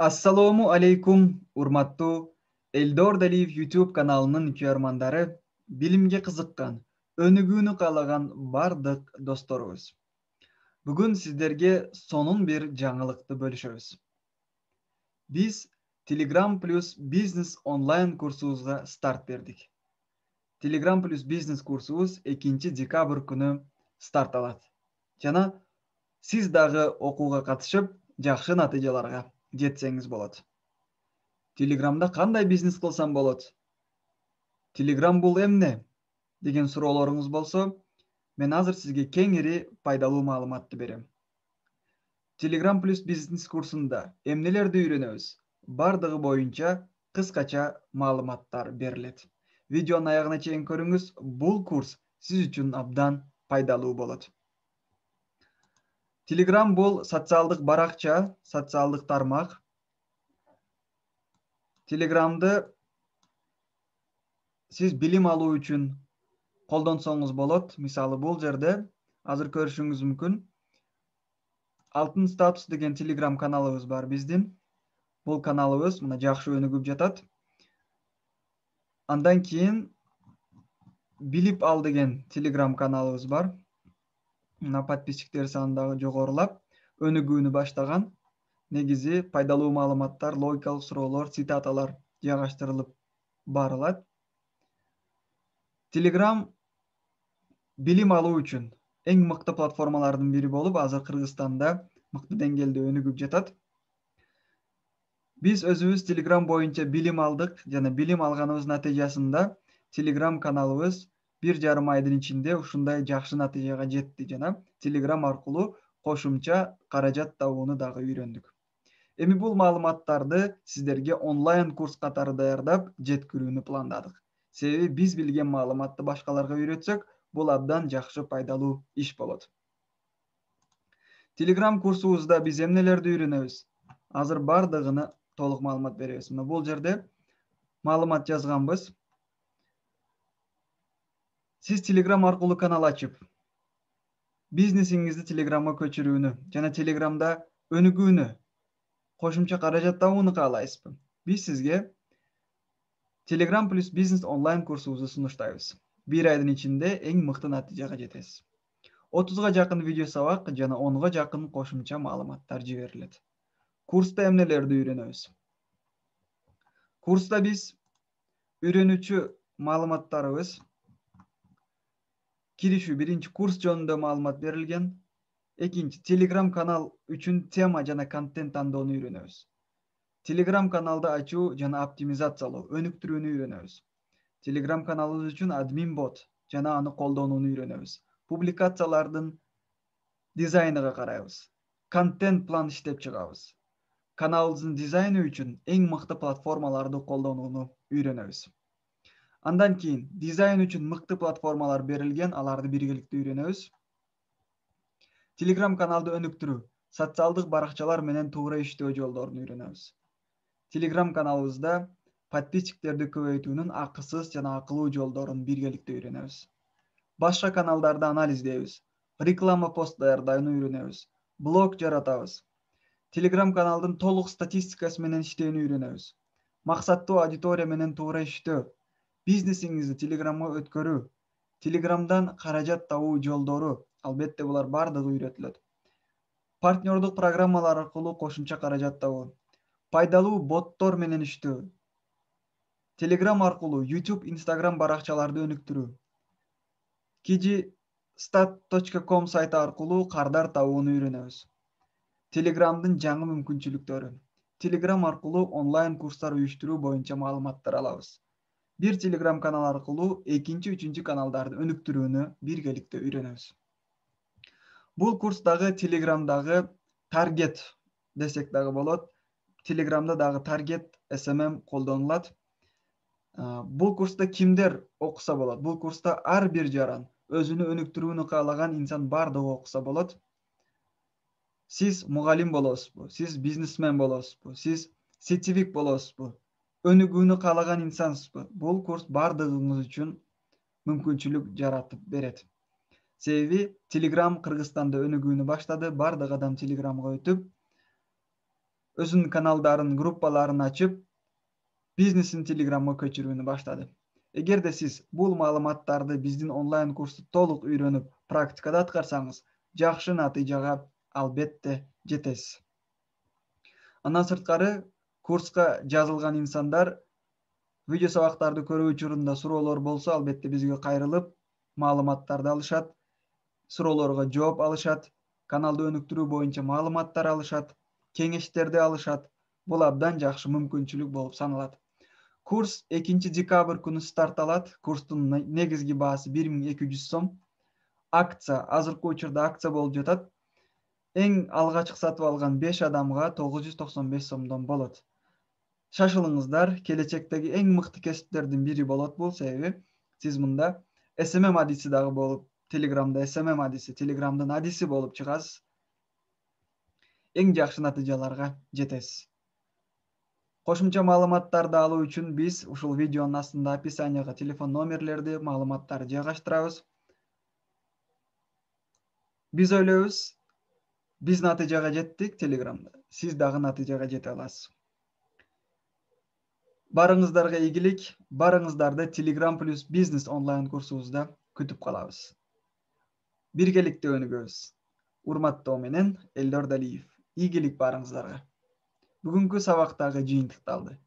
ассалому алейкум урматтуу элдор далиев youtube каналынын күйөрмандары билимге кызыккан өнүгүүнү каалаган бардык досторубуз бүгүн сиздерге сонун бир жаңылыкты бөлүшөбүз биз telegram плюс бизнес онлайн курсубузга старт бердик telegram плюс бизнес курсубуз 2 декабрь күнү старт алат жана сиз дагы окууга катышып жакшы натыйжаларга жетсеңіз болады телеграмда қандай бизнес қылсам болады телеграм бұл эмне деген суроолоруңуз болсо мен азыр сизге кеңири пайдалуу маалыматты берем телеграм плюс бизнес курсында эмнелерди үйрөнөбүз бардығы боюнча кыскача маалыматтар берилет видеонун аяғына чейин көрүңүз бұл курс сіз үчүн абдан пайдалуу болот телеграм бұл социалдық барақша социалдық тармақ телеграмды сіз білім алу үшін қолдансаңыз болады Мисалы, бұл жерде азыр көршіңіз мүмкін. алтын статус деген телеграм каналыбыз бар биздин Бұл каналыбыз мына жакшы өнігіп жатат андан кейін, біліп ал деген телеграм каналыбыз бар мына подписчиктер саны дагы жогорулап өнүгүүнү баштаган негизи пайдалуу маалыматтар логикалык суроолор цитаталар жайгаштырылып барылат телеграм билим алуу үчүн эң мыкты платформалардын бири болуп азыр кыргызстанда мыкты деңгээлде өнүгүп жатат биз өзүбүз телеграм боюнча билим алдык жана билим алганыбыздын натыйжасында телеграм каналыбыз бир жарым айдын ичинде ушундай жакшы натыйжага жетти жана телеграм аркылуу кошумча каражат табууну дагы үйрөндүк эми бул маалыматтарды сиздерге онлайн курс катары даярдап жеткирүүнү пландадык себеби биз билген маалыматты башкаларга үйрөтсөк бул абдан жакшы пайдалуу иш болот телеграм курсубузда биз эмнелерди үйрөнөбүз азыр баардыгына толук маалымат беребиз мына бул жерде маалымат жазганбыз Сіз телеграм арқылы канал ачып бизнесиңизди телеграмга көчүрүүнү жана телеграмда қосымша кошумча каражат қалайсыз ба Біз сізге телеграм плюс бизнес онлайн курсубузду сунуштайбыз айдың айдын ичинде эң мыкты натыйжага 30-ға жақын видео сабак жана онго жақын қосымша маалыматтар жиберилет курста эмнелерди үйренеміз курста биз үйрөнүүчү маалыматтарыбыз киришүү биринчи курс жөнүндө маалымат берилген экинчи телеграм канал үчүн тема жана контент тандоону үйрөнөбүз телеграм каналды ачуу жана оптимизациялоо өнүктүрүүнү үйрөнөбүз телеграм каналыбыз үчүн админ бот жана аны колдонууну үйрөнөбүз публикациялардын дизайныга карайбыз контент план иштеп чыгабыз каналыбыздын дизайны үчүн эң мыкты платформаларды колдонууну үйрөнөбүз андан кийин дизайн үчүн мыкты платформалар берилген аларды биргеликте үйрөнөбүз телеграм каналды өнүктүрүү социалдык баракчалар менен туура иштөө жолдорун үйрөнөбүз телеграм каналыбызда подписчиктерди көбөйтүүнүн акысыз жана акылуу жолдорун биргеликте үйрөнөбүз башка каналдарды анализдейбиз реклама пост даярдоону үйрөнөбүз блог жаратабыз телеграм каналдын толук статистикасы менен иштөөнү үйрөнөбүз максаттуу аудитория менен туура иштөө бизнесиңизди телеграмга өткөрүү телеграмдан каражат табуу жолдору албетте булар баардыгы үйрөтүлөт партнердук программалар аркылуу кошумча каражат табуу пайдалуу боттор менен иштөө телеграм аркылуу youtube instagram баракчаларды өнүктүрүү kiji стат точка ком сайты аркылуу кардар табууну үйрөнөбүз телеграмдын жаңы мүмкүнчүлүктөрү телеграм аркылуу онлайн курстар уюштуруу боюнча маалыматтар алабыз бир телеграм канал аркылуу экинчи үчүнчү каналдарды өнүктүрүүнү биргеликте үйрөнөбүз бул курстагы телеграмдагы таргет десек дагы болот телеграмда дагы таргет смм колдонулат бул курста кимдер окуса болот бул курста ар бир жаран өзүнү өнүктүрүүнү каалаган инсан баардыгы окуса болот сиз мугалим болосузбу сиз бизнесмен болосузбу сиз сетевик болосузбу өнүгүүнү каалаган инсансызбы бул курс баардыгыңыз үчүн мүмкүнчүлүк жаратып берет себеби телеграм кыргызстанда өнүгүүнү баштады баардык адам телеграмга өтүп өзүнүн каналдарын группаларын ачып бизнесин телеграмга көчүрүүнү баштады эгерде сиз бул маалыматтарды биздин онлайн курсту толук үйрөнүп практикада аткарсаңыз жакшы натыйжага албетте жетесиз андан сырткары курска жазылган инсандар видео сабактарды көрүү учурунда суроолор болсо албетте бизге кайрылып маалыматтарды алышат суроолорго жооп алышат каналды өнүктүрүү боюнча маалыматтар алышат кеңештерди алышат бул абдан жакшы мүмкүнчүлүк болуп саналат курс экинчи декабрь күнү старт алат курстун негизги баасы бир миң эки жүз сом акция азыркы учурда акция болуп жатат эң алгачкы сатып алган беш адамга тогуз жүз токсон беш сомдон болот шашылыңыздар келечектеги эң мыкты кесиптердин бири болот бул себеби сиз мында смм адиси дагы болуп телеграмда смм адиси телеграмдын адиси болуп чыгасыз эң жакшы натыйжаларга жетесиз кошумча маалыматтарды алуу үчүн биз ушул видеонун астында описанияга телефон номерлерди маалыматтарды жайгаштырабыз биз ойлойбуз биз натыйжага жеттик телеграмда сиз дагы натыйжага жете аласыз Барыңыздарға ийгилик барыңыздарды Телеграм плюс бизнес онлайн курсубузда күтіп калабыз биргеликте өнүгөбүз урматтоо менен элдор далиев ийгилик баарыңыздарга бүгүнкү сабактагы жыйынтыкталды